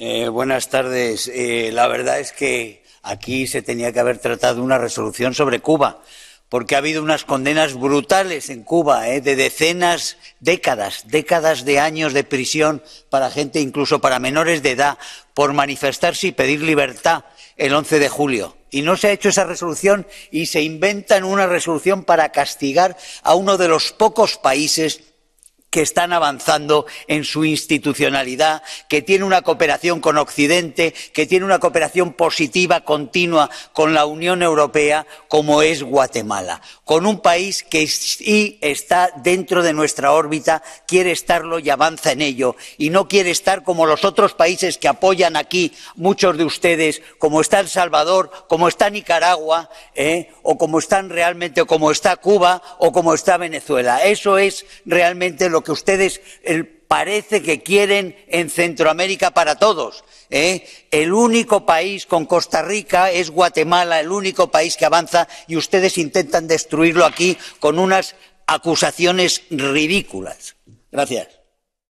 Eh, buenas tardes. Eh, la verdad es que aquí se tenía que haber tratado una resolución sobre Cuba, porque ha habido unas condenas brutales en Cuba, eh, de decenas, décadas, décadas de años de prisión para gente, incluso para menores de edad, por manifestarse y pedir libertad el 11 de julio. Y no se ha hecho esa resolución y se inventa una resolución para castigar a uno de los pocos países que están avanzando en su institucionalidad, que tiene una cooperación con Occidente, que tiene una cooperación positiva, continua con la Unión Europea, como es Guatemala, con un país que sí está dentro de nuestra órbita, quiere estarlo y avanza en ello, y no quiere estar como los otros países que apoyan aquí muchos de ustedes, como está El Salvador, como está Nicaragua, ¿eh? o como están realmente, como está Cuba, o como está Venezuela. Eso es realmente lo que ustedes eh, parece que quieren en Centroamérica para todos. ¿eh? El único país con Costa Rica es Guatemala, el único país que avanza y ustedes intentan destruirlo aquí con unas acusaciones ridículas. Gracias.